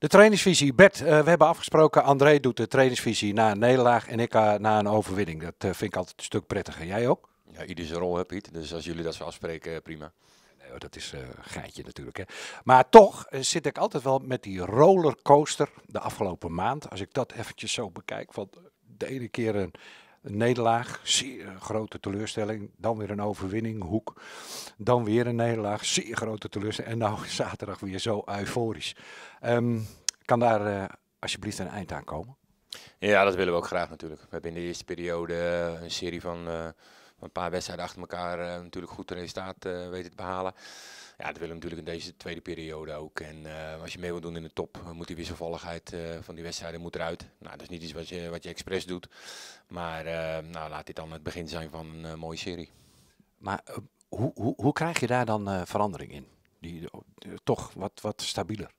De trainingsvisie. Bert, eh, we hebben afgesproken, André doet de trainingsvisie na een nederlaag en ik eh, na een overwinning. Dat eh, vind ik altijd een stuk prettiger. Jij ook? Ja, ieder zijn rol, heb Piet. Dus als jullie dat zo afspreken, prima. Nee, dat is een geitje, natuurlijk. Hè. Maar toch zit ik altijd wel met die rollercoaster de afgelopen maand. Als ik dat eventjes zo bekijk, van de ene keer een een nederlaag, zeer grote teleurstelling. Dan weer een overwinning, hoek. Dan weer een nederlaag, zeer grote teleurstelling. En nou zaterdag weer zo euforisch. Ehm, kan daar eh, alsjeblieft een eind aan komen? Ja, dat willen we ook graag natuurlijk. We hebben in de eerste periode eh, een serie eh, van, een paar wedstrijden achter elkaar natuurlijk goed resultaat weten te behalen. Ja, dat willen we natuurlijk in deze tweede periode ook. En eh, als je mee wilt doen in de top, moet die wisselvalligheid eh, van die wedstrijden moet eruit. Nou, dat is niet iets wat je, wat je expres doet. Maar eh, nou, laat dit dan het begin zijn van een mooie serie. Maar hoe, hoe, hoe krijg je daar dan verandering in? Die, toch wat, wat stabieler?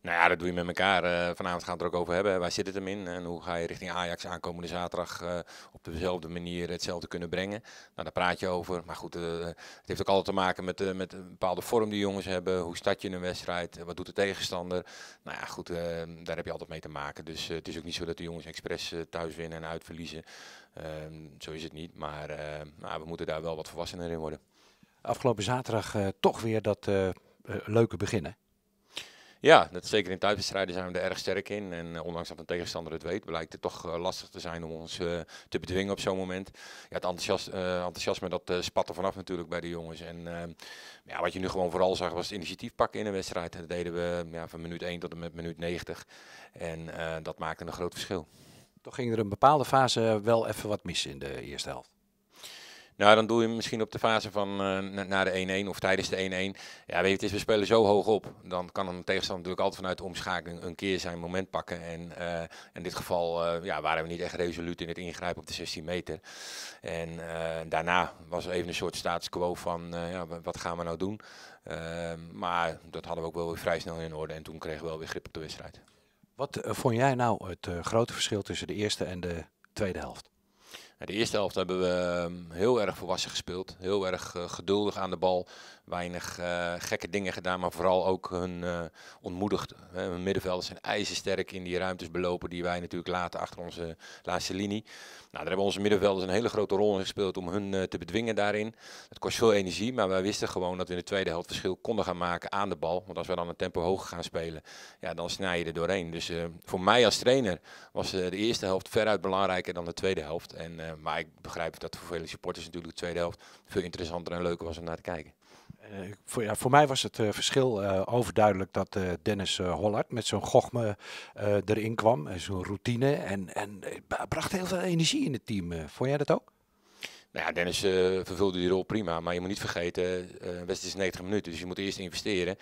Nou ja, dat doe je met elkaar. Eh, vanavond gaan we het er ook over hebben. Waar zit het hem in? En hoe ga je richting Ajax aankomende zaterdag eh, op dezelfde manier hetzelfde kunnen brengen? Nou, daar praat je over. Maar goed, eh, het heeft ook altijd te maken met, met een bepaalde vorm die jongens hebben. Hoe start je een wedstrijd? wat doet de tegenstander? Nou ja, goed, daar heb je altijd mee te maken. Dus het is ook niet zo dat de jongens expres thuis winnen en uitverliezen. Ehm, zo is het niet. Maar nou, we moeten daar wel wat volwassener in worden. Afgelopen zaterdag toch weer dat leuke beginnen. Ja, dat, zeker in thuiswedstrijden zijn we er erg sterk in. En eh, ondanks dat een tegenstander het weet, blijkt het toch eh, lastig te zijn om ons eh, te bedwingen op zo'n moment. Ja, het enthousiasme, enthousiasme dat spat er vanaf natuurlijk bij de jongens. En ehm, ja, wat je nu gewoon vooral zag was het initiatief pakken in een wedstrijd. Dat deden we ja, van minuut 1 tot en met minuut 90. En dat maakte een groot verschil. Toch ging er een bepaalde fase wel even wat mis in de eerste helft. Nou, dan doe je misschien op de fase van uh, na de 1-1 of tijdens de 1-1. Ja, weet je, het is, we spelen zo hoog op. Dan kan een tegenstander natuurlijk altijd vanuit de omschakeling een keer zijn moment pakken. En eh, in dit geval eh, ja, waren we niet echt resoluut in het ingrijpen op de 16 meter. En daarna was er even een soort status quo van ja, wat gaan we nou doen. Ehm, maar dat hadden we ook wel weer vrij snel in orde. En toen kregen we wel weer grip op de wedstrijd. Wat vond jij nou het grote verschil tussen de eerste en de tweede helft? de eerste helft hebben we ehm, heel erg volwassen gespeeld. Heel erg eh, geduldig aan de bal. Weinig eh, gekke dingen gedaan, maar vooral ook hun uh, ontmoedigd. Hè. Hun middenvelders zijn ijzersterk in die ruimtes belopen die wij natuurlijk laten achter onze laatste linie. Nou, daar hebben onze middenvelders een hele grote rol in gespeeld om hun te bedwingen daarin. Het kost veel energie, maar wij wisten gewoon dat we in de tweede helft verschil konden gaan maken aan de bal. Want als we dan een tempo hoger gaan spelen, ja, dan snij je er doorheen. Dus voor mij als trainer was de eerste helft veruit belangrijker dan de tweede helft. En eh, maar ik begrijp dat voor vele supporters natuurlijk de tweede helft veel interessanter en leuker was om naar te kijken. Uh, voor, ja, voor, mij was het eh, verschil overduidelijk dat Dennis Hollard met zo'n gochme erin kwam. Zo'n routine. En, en bracht heel veel energie in het team. vond jij dat ook? Nou ja, Dennis eh, vervulde die rol prima, maar je moet niet vergeten, uh, is 90 minuten, dus je moet eerst investeren.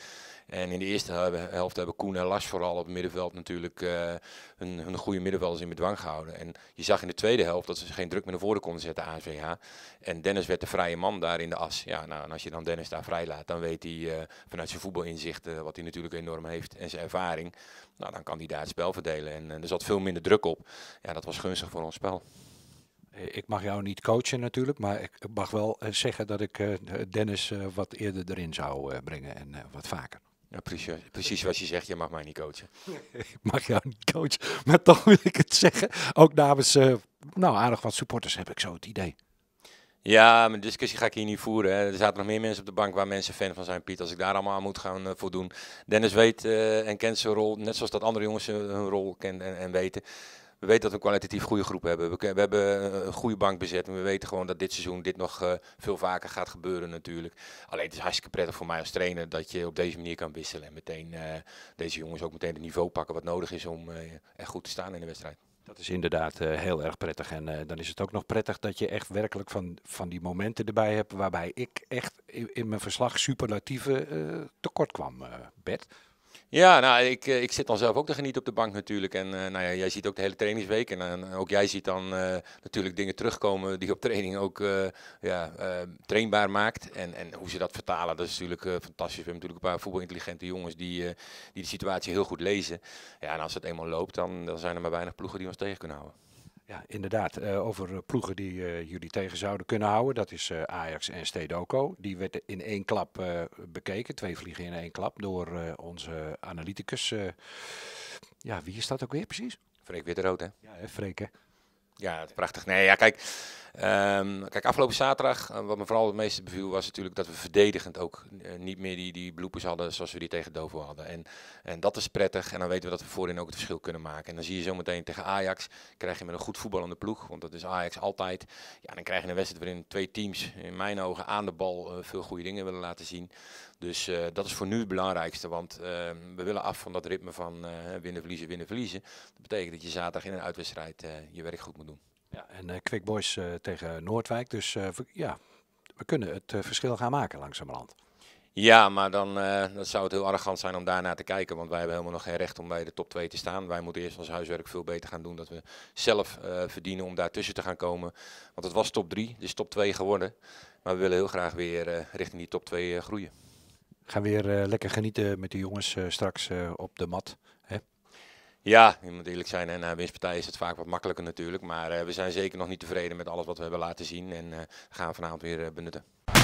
En in de eerste helft hebben Koen en Lars vooral op het middenveld natuurlijk eh, hun, goede middenvelders in bedwang gehouden. En je zag in de tweede helft dat ze geen druk meer naar voren konden zetten, ASWH. En Dennis werd de vrije man daar in de as. Ja, nou, en als je dan Dennis daar vrij laat, dan weet hij vanuit zijn voetbalinzichten, wat hij natuurlijk enorm heeft, en zijn ervaring, nou, dan kan hij daar het spel verdelen. en er zat veel minder druk op. Ja, dat was gunstig voor ons spel. Eh, ik mag jou niet coachen natuurlijk, maar ik mag wel eh, zeggen dat ik eh, Dennis wat eerder erin zou brengen en wat vaker. precies, precies wat je zegt, je mag mij niet coachen. ik mag jou niet coachen, maar toch wil ik het zeggen. Ook namens, nou aardig wat supporters heb ik zo het idee. Ja, mijn discussie ga ik hier niet voeren. Er zaten nog meer mensen op de bank waar mensen fan van zijn, Piet. Als ik daar allemaal aan moet gaan voldoen. Dennis weet en kent zijn rol, net zoals dat andere jongens hun rol kennen en weten we weten dat we een kwalitatief goede groep hebben. We, we hebben een goede bank bezet. En we weten gewoon dat dit seizoen dit nog eh, veel vaker gaat gebeuren natuurlijk. Alleen het is hartstikke prettig voor mij als trainer dat je op deze manier kan wisselen. En meteen eh, deze jongens ook meteen het niveau pakken wat nodig is om echt goed te staan in de wedstrijd. Dat is inderdaad eh, heel erg prettig. En dan is het ook nog prettig dat je echt werkelijk van, van die momenten erbij hebt. Waarbij ik echt in, in mijn verslag superlatieve tekort kwam, Bert. Ja, nou, ik, eh, ik zit dan zelf ook te genieten op de bank natuurlijk. En eh, nou ja, jij ziet ook de hele trainingsweek. En, ook jij ziet dan eh, natuurlijk dingen terugkomen die op training ook ja, trainbaar maakt. En, en hoe ze dat vertalen, dat is natuurlijk fantastisch. We hebben natuurlijk een paar voetbalintelligente jongens die, die de situatie heel goed lezen. Ja, en als het eenmaal loopt, dan, dan zijn er maar weinig ploegen die ons tegen kunnen houden. Ja, inderdaad. Eh, over eh, ploegen die eh, jullie tegen zouden kunnen houden, dat is Ajax en Stedoco. Die werden in één klap bekeken, twee vliegen in één klap, door onze analyticus. ja, wie is dat ook weer precies? Freek Witterood, hè? Ja, hè, Freek, hè? Ja, prachtig. Nee, ja, kijk, ehm, kijk afgelopen zaterdag, eh, wat me vooral het meeste beviel, was natuurlijk dat we verdedigend ook eh, niet meer die, die bloepers hadden zoals we die tegen Dovo hadden. En, en dat is prettig. En dan weten we dat we voorin ook het verschil kunnen maken. En dan zie je zometeen tegen Ajax, krijg je met een goed voetballende ploeg, want dat is Ajax altijd. Ja, dan krijg je een wedstrijd waarin twee teams, in mijn ogen, aan de bal eh, veel goede dingen willen laten zien. Dus eh, dat is voor nu het belangrijkste, want ehm, we willen af van dat ritme van eh, winnen, verliezen, winnen, verliezen. Dat betekent dat je zaterdag in een uitwedstrijd eh, je werk goed moet doen. Ja, en Quick Boys tegen Noordwijk, dus ja, we kunnen het verschil gaan maken langzamerhand. Ja, maar dan zou het heel arrogant zijn om daarna te kijken. Want wij hebben helemaal nog geen recht om bij de top 2 te staan. Wij moeten eerst ons huiswerk veel beter gaan doen. Dat we zelf verdienen om daartussen te gaan komen. Want het was top 3, dus top 2 geworden. Maar we willen heel graag weer richting die top 2 groeien. Ga weer eh, lekker genieten met de jongens eh, straks eh, op de mat. Hè? Ja, je moet eerlijk zijn. En na winstpartijen is het vaak wat makkelijker natuurlijk. Maar we zijn zeker nog niet tevreden met alles wat we hebben laten zien. En gaan we vanavond weer benutten.